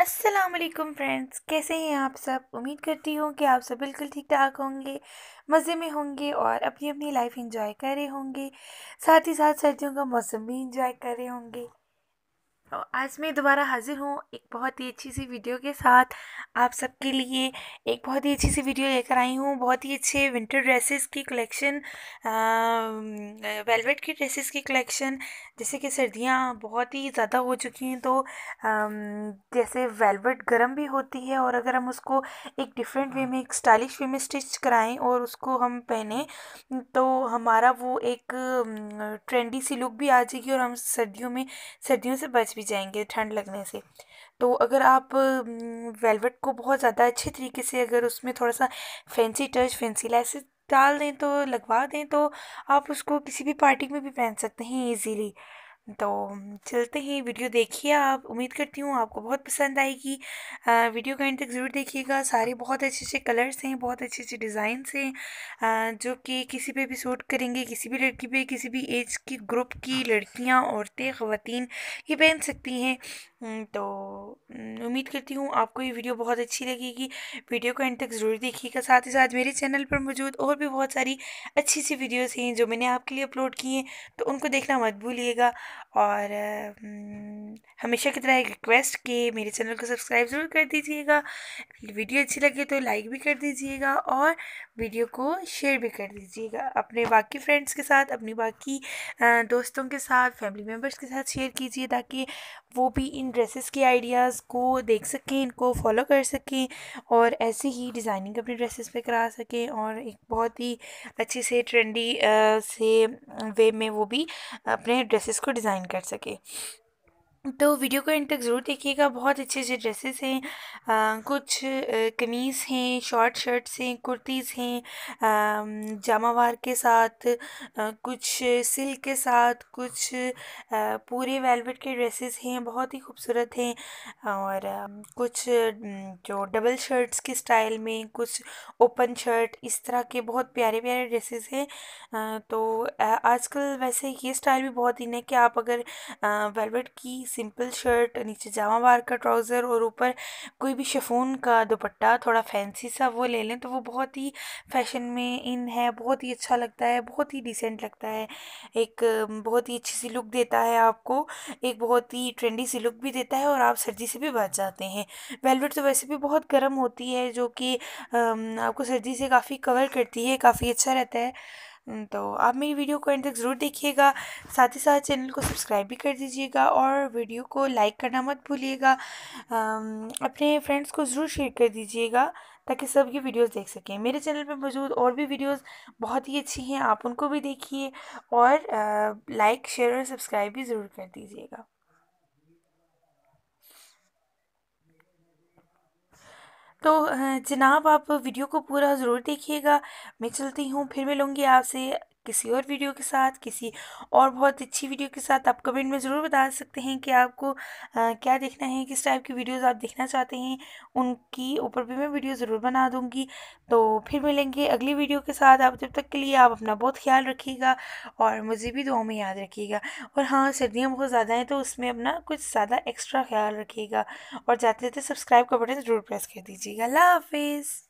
Aslam friends कैसे हैं आप सब उम्मीद करती हूँ कि आप सब बिल्कुल ठीक ठाक होंगे मज़े में होंगे और अपनी अपनी लाइफ इंजॉय कर रहे होंगे साथ ही साथ सर्दियों का मौसम भी इंजॉय कर रहे होंगे तो आज मैं दोबारा हाजिर हूँ एक बहुत ही अच्छी सी वीडियो के साथ आप सबके लिए एक बहुत ही अच्छी सी वीडियो लेकर आई हूँ बहुत ही अच्छे विंटर ड्रेसेस की कलेक्शन वेलवेट की ड्रेसेस की कलेक्शन जैसे कि सर्दियाँ बहुत ही ज़्यादा हो चुकी हैं तो आ, जैसे वेलवेट गर्म भी होती है और अगर हम उसको एक डिफरेंट वे में एक स्टाइलिश वे में स्टिच कराएँ और उसको हम पहने तो हमारा वो एक ट्रेंडी सी लुक भी आ जाएगी और हम सर्दियों में सर्दियों से बच भी भी जाएंगे ठंड लगने से तो अगर आप वेलवेट को बहुत ज़्यादा अच्छे तरीके से अगर उसमें थोड़ा सा फैंसी टच फैंसी लाइसेस डाल दें तो लगवा दें तो आप उसको किसी भी पार्टी में भी पहन सकते हैं ईजीली तो चलते हैं वीडियो देखिए आप उम्मीद करती हूँ आपको बहुत पसंद आएगी वीडियो का एंड तक ज़रूर देखिएगा सारे बहुत अच्छे अच्छे कलर्स हैं बहुत अच्छे अच्छे डिज़ाइन हैं जो कि किसी पे भी सूट करेंगे किसी भी लड़की पे किसी भी एज की ग्रुप की हाँ। लड़कियाँ औरतें ख़वान ये पहन सकती हैं हम्म, तो हम्म, उम्मीद करती हूँ आपको ये वीडियो बहुत अच्छी लगेगी वीडियो को एंड तक ज़रूर देखिएगा साथ ही साथ मेरे चैनल पर मौजूद और भी बहुत सारी अच्छी सी वीडियोस हैं जो मैंने आपके लिए अपलोड की हैं तो उनको देखना मत भूलिएगा और हम्म, हमेशा की तरह एक रिक्वेस्ट कि मेरे चैनल को सब्सक्राइब ज़रूर कर दीजिएगा वीडियो अच्छी लगे तो लाइक भी कर दीजिएगा और वीडियो को शेयर भी कर दीजिएगा अपने बाकी फ्रेंड्स के साथ अपने बाकी दोस्तों के साथ फैमिली मेम्बर्स के साथ शेयर कीजिए ताकि वो भी इन ड्रेसेस के आइडियाज़ को देख सकें इनको फॉलो कर सकें और ऐसे ही डिज़ाइनिंग अपने ड्रेसेस पे करा सकें और एक बहुत ही अच्छे से ट्रेंडी से वे में वो भी अपने ड्रेसेस को डिज़ाइन कर सकें तो वीडियो को एंड तक ज़रूर देखिएगा बहुत अच्छे अच्छे ड्रेसेस हैं कुछ कमीज़ हैं शॉर्ट शर्ट्स हैं कुर्तीज़ हैं जामावार के साथ आ, कुछ सिल्क के साथ कुछ आ, पूरे वेलवेट के ड्रेसेस हैं बहुत ही खूबसूरत हैं और कुछ जो डबल शर्ट्स के स्टाइल में कुछ ओपन शर्ट इस तरह के बहुत प्यारे प्यारे ड्रेसेस हैं तो आजकल वैसे ये स्टाइल भी बहुत इन है कि आप अगर वेलवेट की सिंपल शर्ट नीचे जामा बार का ट्राउज़र और ऊपर कोई भी शफून का दुपट्टा थोड़ा फैंसी सा वो ले लें तो वो बहुत ही फैशन में इन है बहुत ही अच्छा लगता है बहुत ही डिसेंट लगता है एक बहुत ही अच्छी सी लुक देता है आपको एक बहुत ही ट्रेंडी सी लुक भी देता है और आप सर्दी से भी बच जाते हैं वेलवेट तो वैसे भी बहुत गर्म होती है जो कि आपको सर्दी से काफ़ी कवर करती है काफ़ी अच्छा रहता है हम्म, तो आप मेरी वीडियो को एंड तक ज़रूर देखिएगा साथ ही साथ चैनल को सब्सक्राइब भी कर दीजिएगा और वीडियो को लाइक करना मत भूलिएगा अपने फ्रेंड्स को ज़रूर शेयर कर दीजिएगा ताकि सब ये वीडियोस देख सकें मेरे चैनल पर मौजूद और भी वीडियोस बहुत ही अच्छी हैं आप उनको भी देखिए और लाइक शेयर और सब्सक्राइब भी ज़रूर कर दीजिएगा तो जनाब आप वीडियो को पूरा ज़रूर देखिएगा मैं चलती हूँ फिर मिलूँगी आपसे किसी और वीडियो के साथ किसी और बहुत अच्छी वीडियो के साथ आप कमेंट में ज़रूर बता सकते हैं कि आपको आ, क्या देखना है किस टाइप की वीडियोस आप देखना चाहते हैं उनकी ऊपर भी मैं वीडियो ज़रूर बना दूँगी तो फिर मिलेंगे अगली वीडियो के साथ आप जब तक के लिए आप अपना बहुत ख्याल रखिएगा और मुझे भी दुआ में याद रखिएगा और हाँ सर्दियाँ बहुत ज़्यादा हैं तो उसमें अपना कुछ ज़्यादा एक्स्ट्रा ख्याल रखिएगा और जाते जाते सब्सक्राइब का बटन ज़रूर प्रेस कर दीजिएगा अल्लाह हाफिज़